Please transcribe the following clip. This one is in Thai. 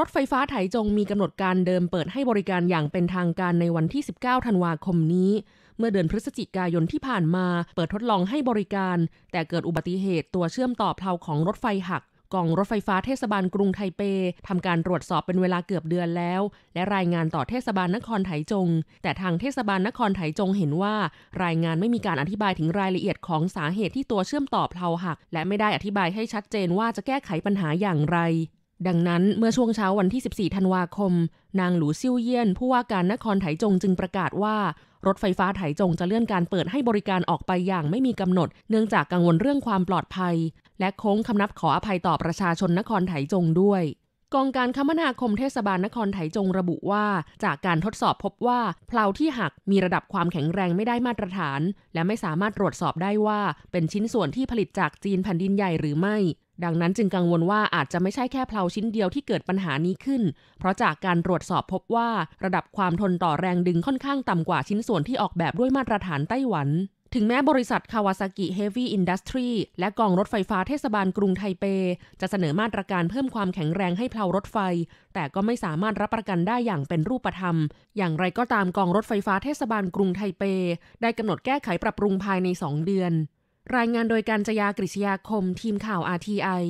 รถไฟฟ้าไถจงมีกำหนดการเดิมเปิดให้บริการอย่างเป็นทางการในวันที่ 19ธันวาคมนี้ เมื่อเดือนพฤศจิกายนที่ผ่านมาเปิดทดลองให้บริการ แต่เกิดอุบัติเหตุตัวเชื่อมต่อเพลาของรถไฟหักกองรถไฟฟ้าเทศบาลกรุงไทเปทำการตรวจสอบเป็นเวลาเกือบเดือนแล้ว และรายงานต่อเทศบาลนครไถจง แต่ทางเทศบาลนครไถจงเห็นว่า รายงานไม่มีการอธิบายถึงรายละเอียดของสาเหตุที่ตัวเชื่อมต่อเพลาหัก และไม่ได้อธิบายให้ชัดเจนว่าจะแก้ไขปัญหาอย่างไรดังนั้นเมื่อช่วงเช้าวันที่ 14 ธันวาคม นางหลูซิ่วเยี่ยน ผู้ว่าการนครไถจงจึงประกาศว่า รถไฟฟ้าไถจงจะเลื่อนการเปิดให้บริการออกไปอย่างไม่มีกำหนด เนื่องจากกังวลเรื่องความปลอดภัย และโค้งคำนับขออภัยต่อประชาชนนครไถจงด้วย กองการคมนาคมเทศบาลนครไถจงระบุว่า จากการทดสอบพบว่า เพลาที่หักมีระดับความแข็งแรงไม่ได้มาตรฐาน และไม่สามารถตรวจสอบได้ว่า เป็นชิ้นส่วนที่ผลิตจากจีนแผ่นดินใหญ่หรือไม่ดังนั้นจึงกังวลว่าอาจจะไม่ใช่แค่เพลาชิ้นเดียวที่เกิดปัญหานี้ขึ้น เพราะจากการตรวจสอบพบว่า ระดับความทนต่อแรงดึงค่อนข้างต่ำกว่าชิ้นส่วนที่ออกแบบด้วยมาตรฐานไต้หวัน ถึงแม้บริษัทคาวาซากิเฮฟวี่อินดัสทรีและกองรถไฟฟ้าเทศบาลกรุงไทเป จะเสนอมาตรการเพิ่มความแข็งแรงให้เพลารถไฟ แต่ก็ไม่สามารถรับประกันได้อย่างเป็นรูปธรรม อย่างไรก็ตามกองรถไฟฟ้าเทศบาลกรุงไทเป ได้กำหนดแก้ไขปรับปรุงภายใน2เดือนรายงานโดยการจยากริชยาคมทีมข่าว RTI